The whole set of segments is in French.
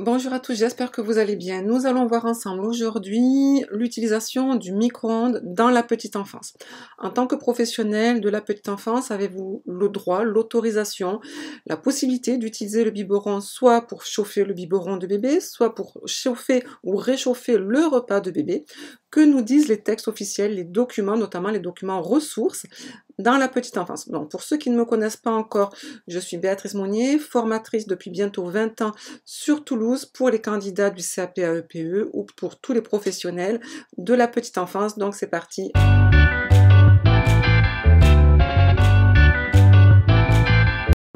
Bonjour à tous, j'espère que vous allez bien. Nous allons voir ensemble aujourd'hui l'utilisation du micro-ondes dans la petite enfance. En tant que professionnel de la petite enfance, avez-vous le droit, l'autorisation, la possibilité d'utiliser le biberon soit pour chauffer le biberon de bébé, soit pour chauffer ou réchauffer le repas de bébé que nous disent les textes officiels, les documents, notamment les documents ressources dans la petite enfance. Donc, pour ceux qui ne me connaissent pas encore, je suis Béatrice Monnier, formatrice depuis bientôt 20 ans sur Toulouse pour les candidats du CAPAEPE e ou pour tous les professionnels de la petite enfance. Donc, c'est parti.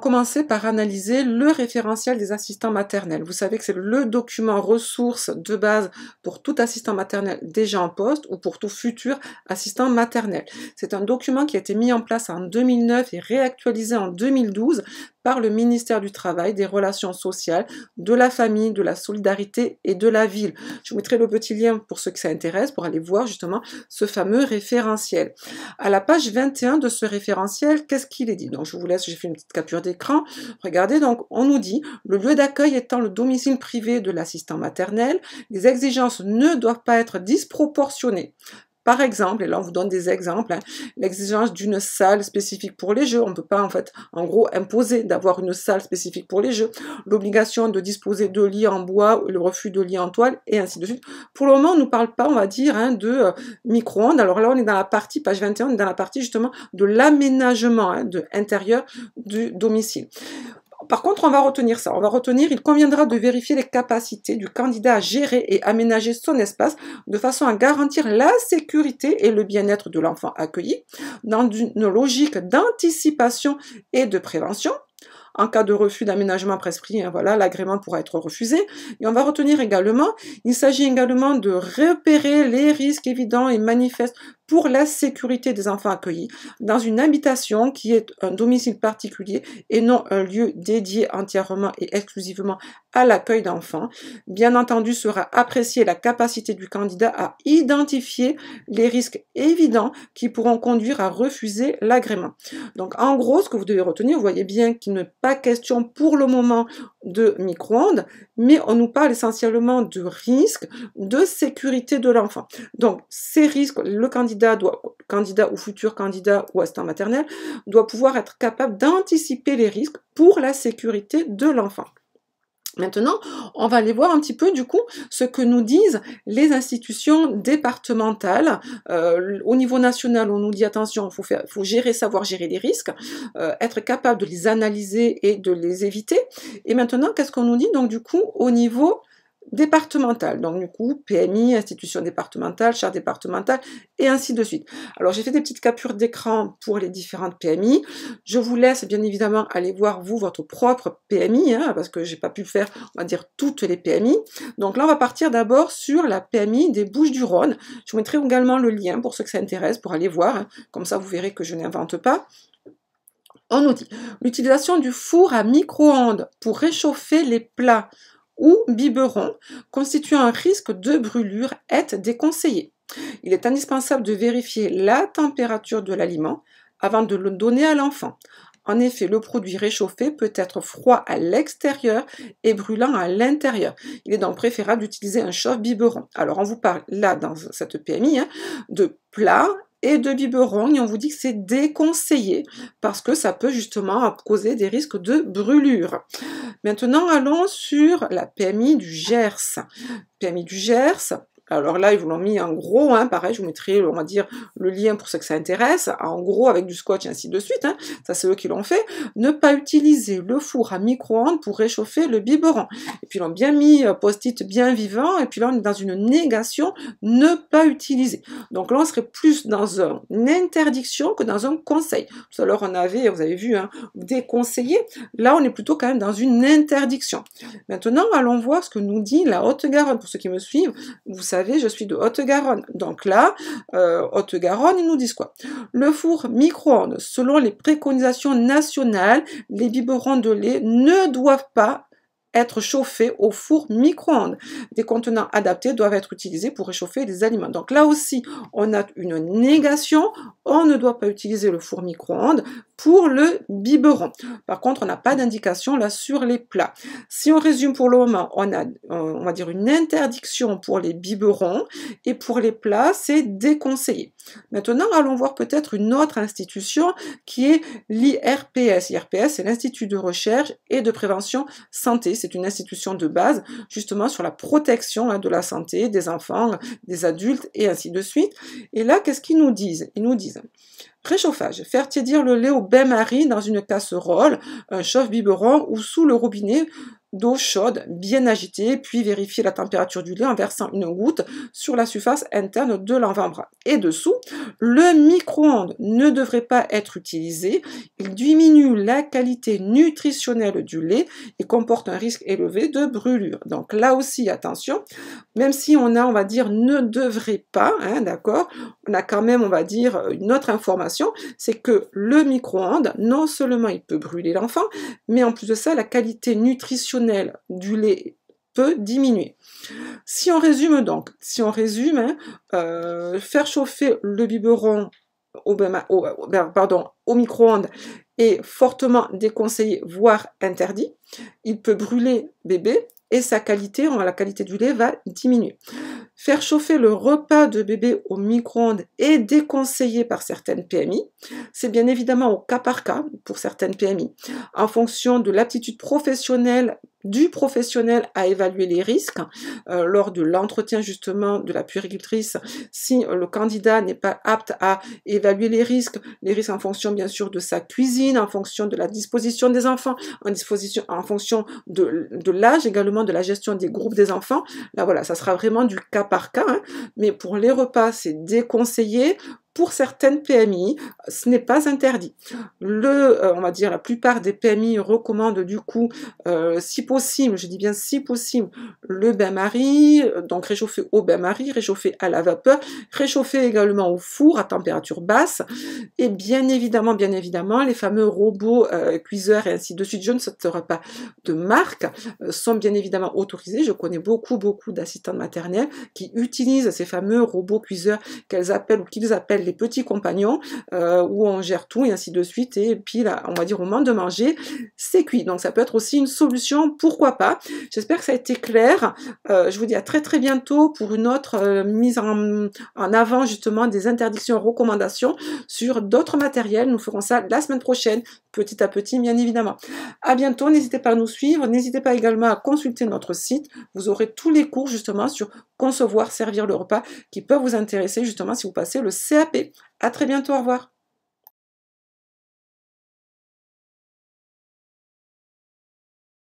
commencer par analyser le référentiel des assistants maternels. Vous savez que c'est le document ressource de base pour tout assistant maternel déjà en poste ou pour tout futur assistant maternel. C'est un document qui a été mis en place en 2009 et réactualisé en 2012 par le ministère du Travail, des Relations sociales, de la famille, de la solidarité et de la ville. Je vous mettrai le petit lien pour ceux qui ça intéresse, pour aller voir justement ce fameux référentiel. À la page 21 de ce référentiel, qu'est-ce qu'il est dit Donc je vous laisse, j'ai fait une petite capture d'écran. Regardez, donc on nous dit, le lieu d'accueil étant le domicile privé de l'assistant maternel, les exigences ne doivent pas être disproportionnées par exemple, et là on vous donne des exemples, hein, l'exigence d'une salle spécifique pour les jeux, on ne peut pas en fait en gros imposer d'avoir une salle spécifique pour les jeux, l'obligation de disposer de lits en bois, le refus de lits en toile et ainsi de suite. Pour le moment, on ne nous parle pas, on va dire, hein, de euh, micro-ondes. Alors là, on est dans la partie, page 21, on est dans la partie justement de l'aménagement hein, intérieur du domicile. Par contre, on va retenir ça. On va retenir, il conviendra de vérifier les capacités du candidat à gérer et aménager son espace de façon à garantir la sécurité et le bien-être de l'enfant accueilli dans une logique d'anticipation et de prévention. En cas de refus d'aménagement prescrit, hein, voilà, l'agrément pourra être refusé. Et on va retenir également, il s'agit également de repérer les risques évidents et manifestes pour la sécurité des enfants accueillis dans une habitation qui est un domicile particulier et non un lieu dédié entièrement et exclusivement à l'accueil d'enfants. Bien entendu, sera appréciée la capacité du candidat à identifier les risques évidents qui pourront conduire à refuser l'agrément. Donc en gros, ce que vous devez retenir, vous voyez bien qu'il n'est pas question pour le moment de micro-ondes, mais on nous parle essentiellement de risques de sécurité de l'enfant. Donc ces risques, le candidat candidat, doit, candidat ou futur candidat ou assistant maternel doit pouvoir être capable d'anticiper les risques pour la sécurité de l'enfant. Maintenant, on va aller voir un petit peu du coup ce que nous disent les institutions départementales. Euh, au niveau national, on nous dit attention, il faut, faire, faut gérer, savoir gérer les risques, euh, être capable de les analyser et de les éviter. Et maintenant, qu'est-ce qu'on nous dit donc du coup au niveau départementale. Donc du coup, PMI, institution départementale, charte départementale, et ainsi de suite. Alors j'ai fait des petites captures d'écran pour les différentes PMI. Je vous laisse bien évidemment aller voir vous votre propre PMI, hein, parce que j'ai pas pu faire, on va dire, toutes les PMI. Donc là, on va partir d'abord sur la PMI des Bouches du Rhône. Je vous mettrai également le lien pour ceux que ça intéresse, pour aller voir. Hein. Comme ça, vous verrez que je n'invente pas. On nous dit l'utilisation du four à micro-ondes pour réchauffer les plats ou biberon constituant un risque de brûlure est déconseillé. Il est indispensable de vérifier la température de l'aliment avant de le donner à l'enfant. En effet, le produit réchauffé peut être froid à l'extérieur et brûlant à l'intérieur. Il est donc préférable d'utiliser un chauffe-biberon. Alors, on vous parle là, dans cette PMI, hein, de plats et de biberon et on vous dit que c'est déconseillé parce que ça peut justement causer des risques de brûlure. Maintenant, allons sur la PMI du Gers. PMI du Gers, alors là, ils vous l'ont mis en gros, hein, pareil, je vous mettrai, on va dire, le lien pour ceux que ça intéresse, en gros avec du scotch et ainsi de suite, hein. ça c'est eux qui l'ont fait. Ne pas utiliser le four à micro-ondes pour réchauffer le biberon. Et puis ils l'ont bien mis euh, post-it bien vivant, et puis là on est dans une négation, ne pas utiliser. Donc là on serait plus dans une interdiction que dans un conseil. Tout à l'heure on avait, vous avez vu, hein, déconseillé. là on est plutôt quand même dans une interdiction. Maintenant allons voir ce que nous dit la Haute-Garonne. Pour ceux qui me suivent, vous savez, je suis de Haute-Garonne. Donc là, euh, Haute-Garonne, ils nous disent quoi Le four micro-ondes, selon les préconisations nationales, les biberons de lait ne doivent pas être chauffés au four micro-ondes. Des contenants adaptés doivent être utilisés pour réchauffer les aliments. Donc là aussi, on a une négation. On ne doit pas utiliser le four micro-ondes pour le biberon. Par contre, on n'a pas d'indication là sur les plats. Si on résume pour le moment, on a, euh, on va dire, une interdiction pour les biberons et pour les plats, c'est déconseillé. Maintenant, allons voir peut-être une autre institution qui est l'IRPS. IRPS, c'est l'Institut de recherche et de prévention santé. C'est une institution de base justement sur la protection hein, de la santé des enfants, des adultes et ainsi de suite. Et là, qu'est-ce qu'ils nous disent Ils nous disent Réchauffage. Faire tiédir le lait au bain-marie dans une casserole, un chauffe-biberon ou sous le robinet d'eau chaude bien agitée, puis vérifier la température du lait en versant une goutte sur la surface interne de l'avant-bras. Et dessous, le micro-ondes ne devrait pas être utilisé. Il diminue la qualité nutritionnelle du lait et comporte un risque élevé de brûlure. Donc là aussi, attention, même si on a, on va dire, ne devrait pas, hein, d'accord, on a quand même, on va dire, une autre information, c'est que le micro-ondes, non seulement il peut brûler l'enfant, mais en plus de ça, la qualité nutritionnelle du lait peut diminuer. Si on résume donc, si on résume, hein, euh, faire chauffer le biberon au, ben, ben, pardon, au micro-ondes est fortement déconseillé, voire interdit. Il peut brûler bébé et sa qualité, la qualité du lait va diminuer. Faire chauffer le repas de bébé au micro-ondes est déconseillé par certaines PMI. C'est bien évidemment au cas par cas pour certaines PMI, en fonction de l'aptitude professionnelle du professionnel à évaluer les risques euh, lors de l'entretien justement de la puéricultrice si euh, le candidat n'est pas apte à évaluer les risques, les risques en fonction bien sûr de sa cuisine, en fonction de la disposition des enfants, en, disposition, en fonction de, l'âge également, de la gestion des groupes des enfants. Là voilà, ça sera vraiment du cas par cas, hein. mais pour les repas c'est déconseillé, pour certaines PMI, ce n'est pas interdit. Le, euh, on va dire, la plupart des PMI recommandent du coup, euh, si possible, je dis bien si possible, le bain-marie, euh, donc réchauffé au bain-marie, réchauffé à la vapeur, réchauffé également au four à température basse, et bien évidemment, bien évidemment, les fameux robots euh, cuiseurs et ainsi de suite, je ne saurais pas de marque, euh, sont bien évidemment autorisés. Je connais beaucoup, beaucoup d'assistantes maternelles qui utilisent ces fameux robots cuiseurs qu'elles appellent ou qu'ils appellent les petits compagnons, où on gère tout et ainsi de suite, et puis là, on va dire au moment de manger, c'est cuit. Donc ça peut être aussi une solution, pourquoi pas. J'espère que ça a été clair. Euh, je vous dis à très très bientôt pour une autre euh, mise en, avant justement des interdictions, recommandations sur d'autres matériels. Nous ferons ça la semaine prochaine, petit à petit bien évidemment. À bientôt, n'hésitez pas à nous suivre, n'hésitez pas également à consulter notre site. Vous aurez tous les cours justement sur concevoir, servir le repas qui peuvent vous intéresser justement si vous passez le CAP. À très bientôt, au revoir.